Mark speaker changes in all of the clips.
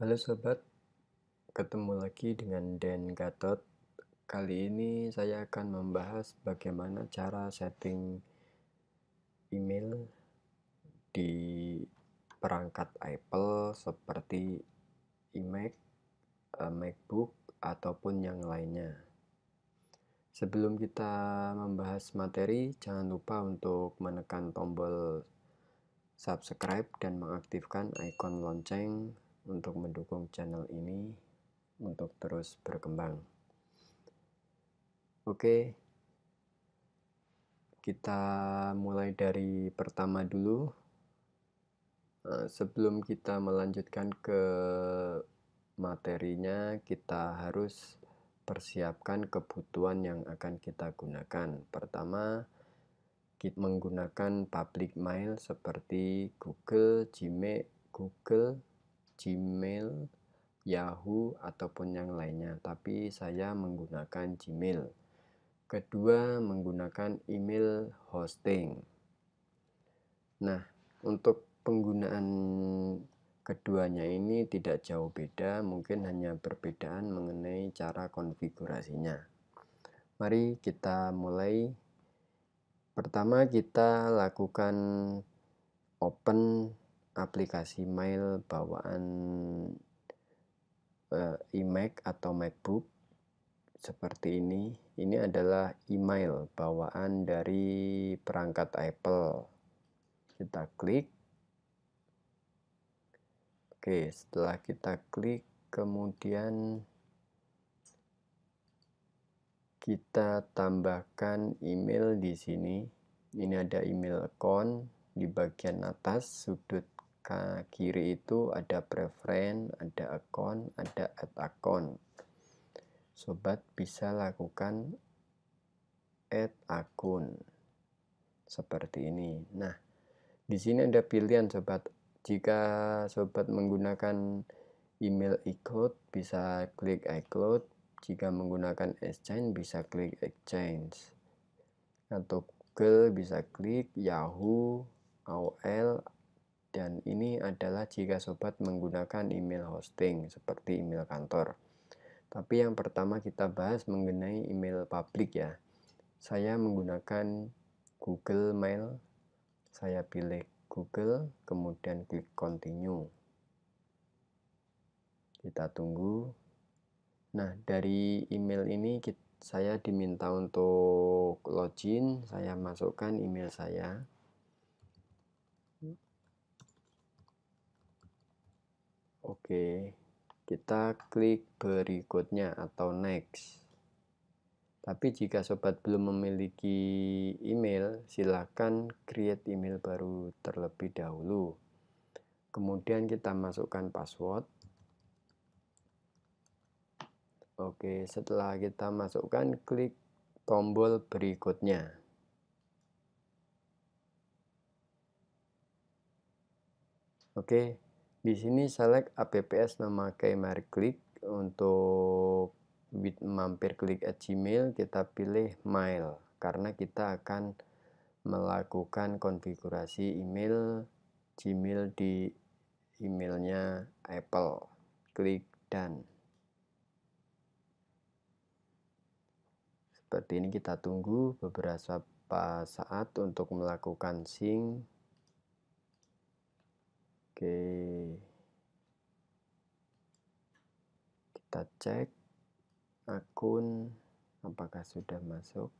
Speaker 1: Halo sobat, ketemu lagi dengan Den Gatot. Kali ini saya akan membahas bagaimana cara setting email di perangkat Apple seperti iMac, eh, MacBook, ataupun yang lainnya. Sebelum kita membahas materi, jangan lupa untuk menekan tombol subscribe dan mengaktifkan ikon lonceng untuk mendukung channel ini untuk terus berkembang. Oke, kita mulai dari pertama dulu. Eh, sebelum kita melanjutkan ke materinya, kita harus persiapkan kebutuhan yang akan kita gunakan. Pertama, kita menggunakan public mail seperti Google, Gmail, Google, Gmail, Yahoo, ataupun yang lainnya, tapi saya menggunakan Gmail. Kedua, menggunakan email hosting. Nah, untuk penggunaan keduanya ini tidak jauh beda, mungkin hanya perbedaan mengenai cara konfigurasinya. Mari kita mulai. Pertama, kita lakukan open aplikasi mail bawaan uh, eh, iMac atau MacBook seperti ini. Ini adalah email bawaan dari perangkat Apple. Kita klik. Oke, setelah kita klik, kemudian kita tambahkan email di sini. Ini ada email account di bagian atas sudut ke kiri itu ada preferen, ada account, ada add account. Sobat bisa lakukan add akun seperti ini. Nah, di sini ada pilihan sobat. Jika sobat menggunakan email iCloud bisa klik iCloud, jika menggunakan Exchange bisa klik Exchange. Atau Google bisa klik Yahoo, AOL dan ini adalah jika sobat menggunakan email hosting seperti email kantor. Tapi yang pertama kita bahas mengenai email publik ya. Saya menggunakan Google Mail. Saya pilih Google, kemudian klik continue. Kita tunggu. Nah, dari email ini kita, saya diminta untuk login, saya masukkan email saya. Oke, kita klik berikutnya atau next. Tapi jika sobat belum memiliki email, silakan create email baru terlebih dahulu. Kemudian kita masukkan password. Oke, setelah kita masukkan, klik tombol berikutnya. Oke, di sini select apps memakai klik untuk mampir klik at Gmail kita pilih mail karena kita akan melakukan konfigurasi email Gmail di emailnya Apple. Klik dan Seperti ini kita tunggu beberapa saat untuk melakukan sync Oke. Kita cek akun apakah sudah masuk.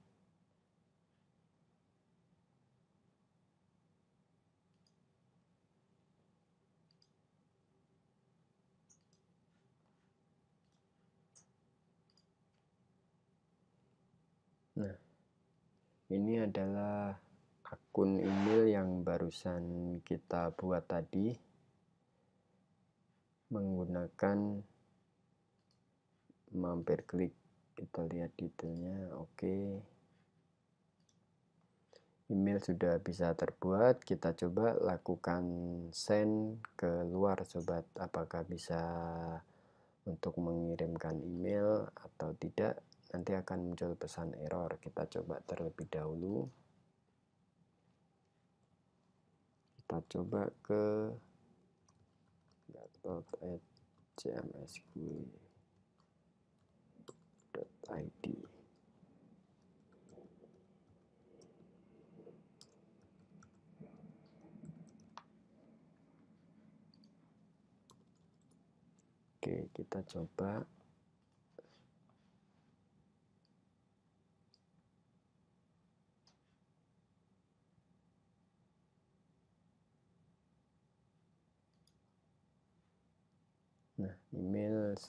Speaker 1: Nah, ini adalah akun email yang barusan kita buat tadi menggunakan mampir klik kita lihat detailnya oke okay. email sudah bisa terbuat kita coba lakukan send keluar sobat apakah bisa untuk mengirimkan email atau tidak nanti akan muncul pesan error kita coba terlebih dahulu kita coba ke about at cmsg.id Oke, kita coba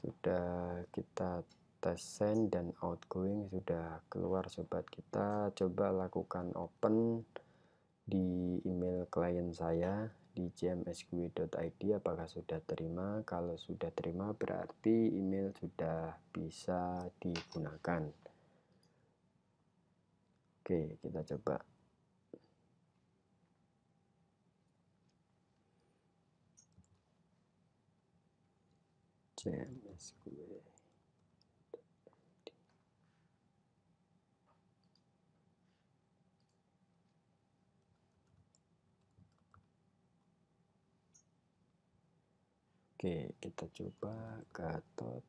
Speaker 1: sudah kita tes send dan outgoing sudah keluar sobat kita coba lakukan open di email klien saya di gmsq.id apakah sudah terima kalau sudah terima berarti email sudah bisa digunakan oke kita coba jam squared. Oke, kita coba gatot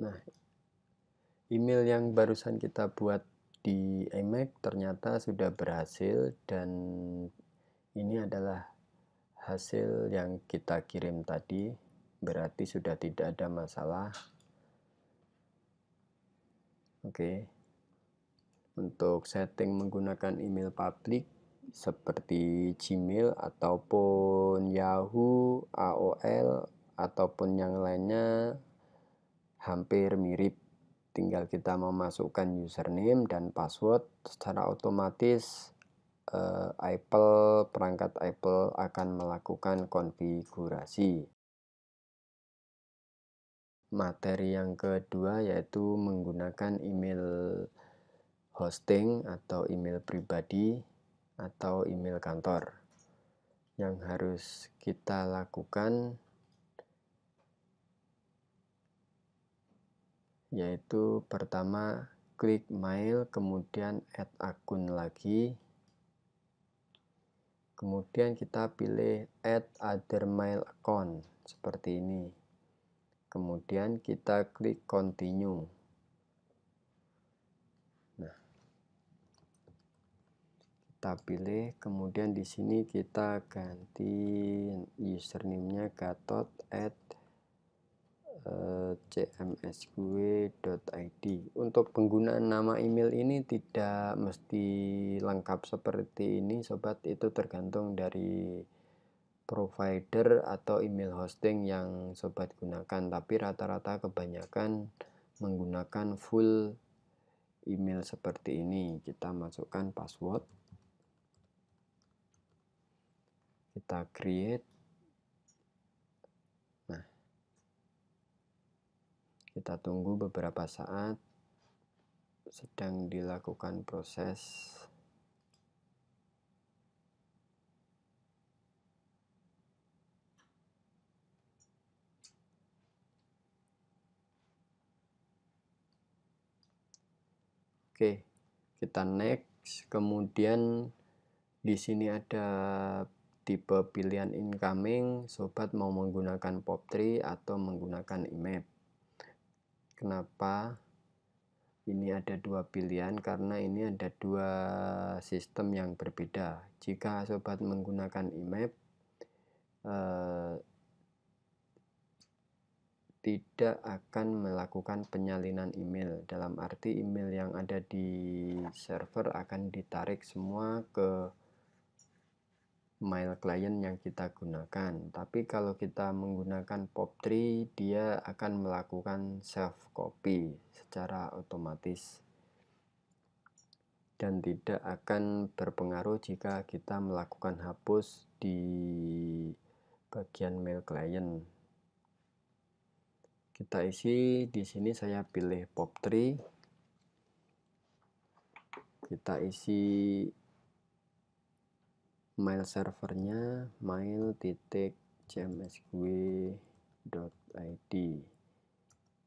Speaker 1: Nah, email yang barusan kita buat di emac ternyata sudah berhasil dan ini adalah hasil yang kita kirim tadi berarti sudah tidak ada masalah oke untuk setting menggunakan email public seperti Gmail ataupun Yahoo, AOL ataupun yang lainnya hampir mirip tinggal kita memasukkan username dan password secara otomatis eh, Apple perangkat Apple akan melakukan konfigurasi materi yang kedua yaitu menggunakan email hosting atau email pribadi atau email kantor yang harus kita lakukan yaitu pertama klik mail kemudian add akun lagi kemudian kita pilih add other mail account seperti ini kemudian kita klik continue nah kita pilih kemudian di sini kita ganti username-nya gatot at Eh, cmsgue.id untuk penggunaan nama email ini tidak mesti lengkap seperti ini sobat itu tergantung dari provider atau email hosting yang sobat gunakan tapi rata-rata kebanyakan menggunakan full email seperti ini kita masukkan password kita create Kita tunggu beberapa saat sedang dilakukan proses Oke, kita next. Kemudian di sini ada tipe pilihan incoming, sobat mau menggunakan POP3 atau menggunakan IMAP kenapa ini ada dua pilihan karena ini ada dua sistem yang berbeda jika sobat menggunakan IMAP eh, tidak akan melakukan penyalinan email dalam arti email yang ada di server akan ditarik semua ke mail client yang kita gunakan. Tapi kalau kita menggunakan POP3, dia akan melakukan self copy secara otomatis dan tidak akan berpengaruh jika kita melakukan hapus di bagian mail client. Kita isi di sini saya pilih POP3. Kita isi mail servernya mail.cmsgue.id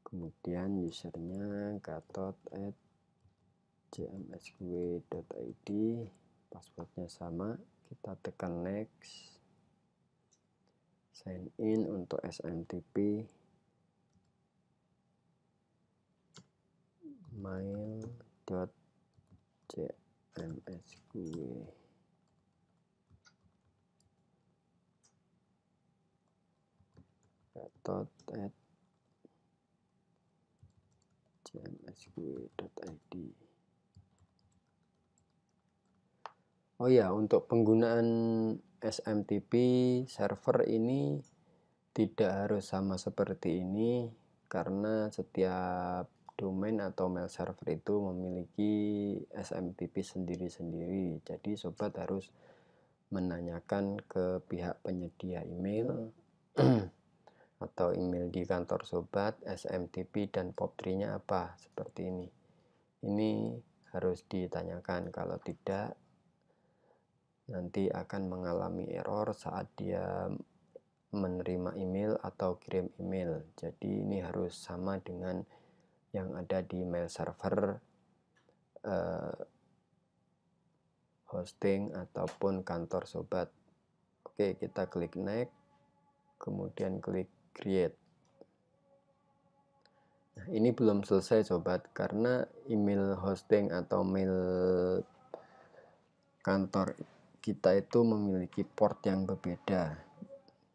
Speaker 1: kemudian usernya gatot at passwordnya sama kita tekan next sign in untuk SMTP mail.cmsgue dot at eh, Oh ya, untuk penggunaan SMTP server ini tidak harus sama seperti ini karena setiap domain atau mail server itu memiliki SMTP sendiri-sendiri. Jadi sobat harus menanyakan ke pihak penyedia email atau email di kantor sobat, SMTP dan POP3-nya apa seperti ini. Ini harus ditanyakan kalau tidak nanti akan mengalami error saat dia menerima email atau kirim email. Jadi ini harus sama dengan yang ada di mail server eh, hosting ataupun kantor sobat. Oke, kita klik next, kemudian klik create nah, ini belum selesai sobat karena email hosting atau mail kantor kita itu memiliki port yang berbeda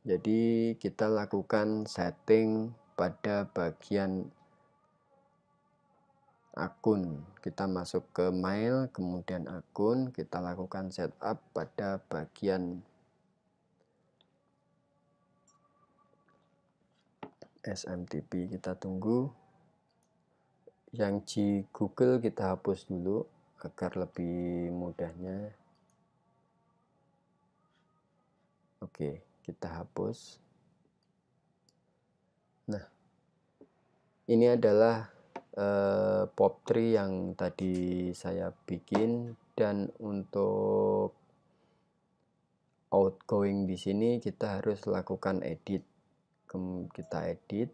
Speaker 1: jadi kita lakukan setting pada bagian akun kita masuk ke mail kemudian akun kita lakukan setup pada bagian SMTP kita tunggu yang di Google kita hapus dulu agar lebih mudahnya Oke kita hapus nah ini adalah eh, pop tree yang tadi saya bikin dan untuk outgoing di sini kita harus lakukan edit kem kita edit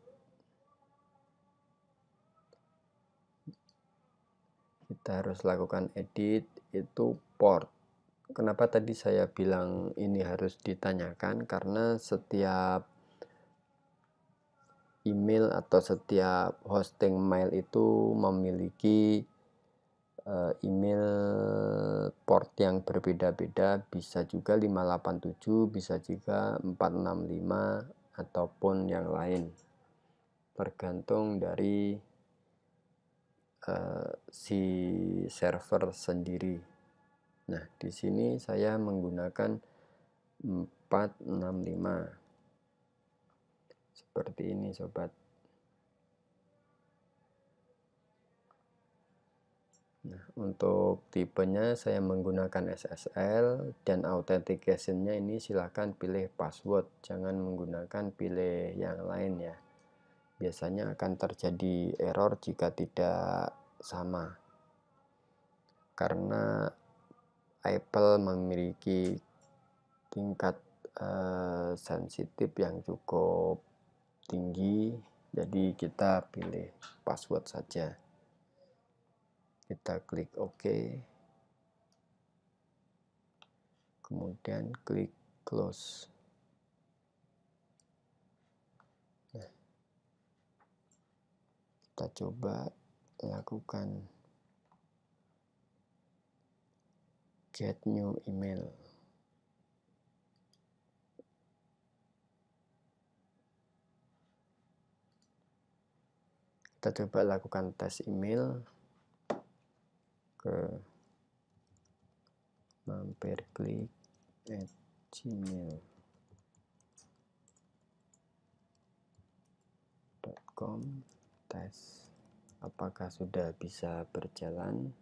Speaker 1: kita harus lakukan edit itu port kenapa tadi saya bilang ini harus ditanyakan karena setiap email atau setiap hosting mail itu memiliki eh, email port yang berbeda-beda bisa juga 587 bisa juga 465 ataupun yang lain tergantung dari uh, si server sendiri. Nah, di sini saya menggunakan 465. Seperti ini, sobat. Nah, untuk tipenya saya menggunakan SSL dan authentication-nya ini silahkan pilih password jangan menggunakan pilih yang lain ya biasanya akan terjadi error jika tidak sama karena Apple memiliki tingkat uh, sensitif yang cukup tinggi jadi kita pilih password saja kita klik OK kemudian klik close nah, kita coba lakukan get new email kita coba lakukan tes email ke mampir klik at gmail.com tes apakah sudah bisa berjalan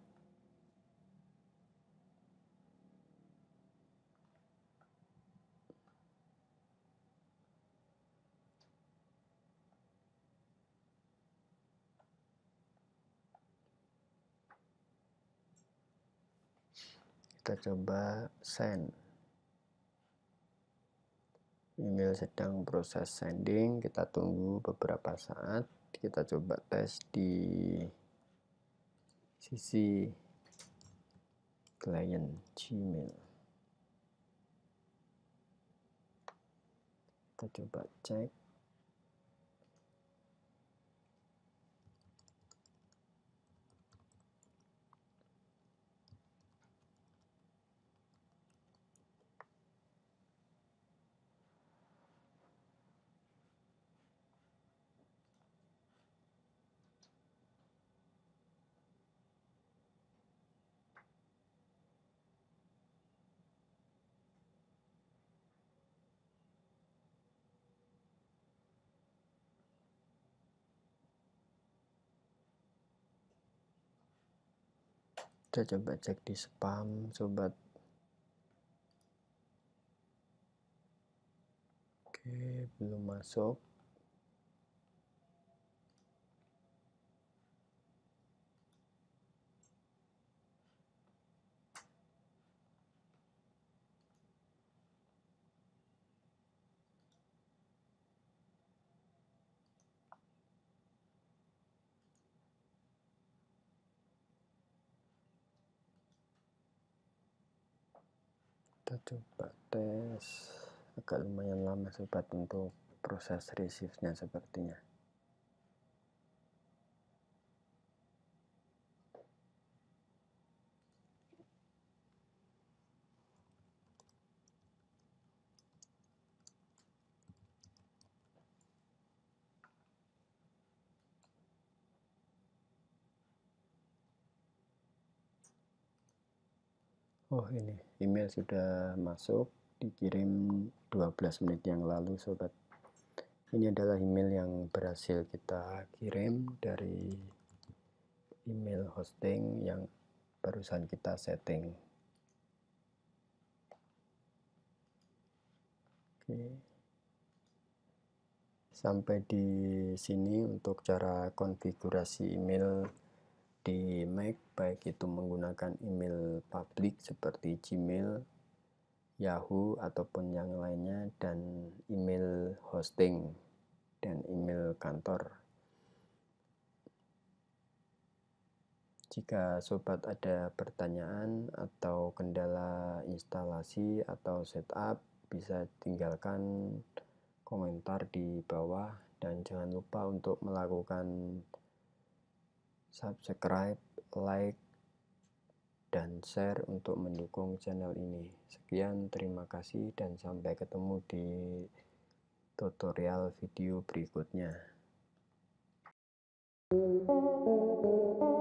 Speaker 1: kita coba send email sedang proses sending kita tunggu beberapa saat kita coba tes di sisi client Gmail kita coba cek kita coba cek di spam sobat oke belum masuk kita coba tes agak lumayan lama sobat untuk proses receive nya sepertinya Oh ini email sudah masuk dikirim 12 menit yang lalu sobat ini adalah email yang berhasil kita kirim dari email hosting yang barusan kita setting oke sampai di sini untuk cara konfigurasi email di Mac baik itu menggunakan email publik seperti Gmail, Yahoo ataupun yang lainnya dan email hosting dan email kantor. Jika sobat ada pertanyaan atau kendala instalasi atau setup, bisa tinggalkan komentar di bawah dan jangan lupa untuk melakukan subscribe, like, dan share untuk mendukung channel ini. Sekian, terima kasih, dan sampai ketemu di tutorial video berikutnya. Thank you.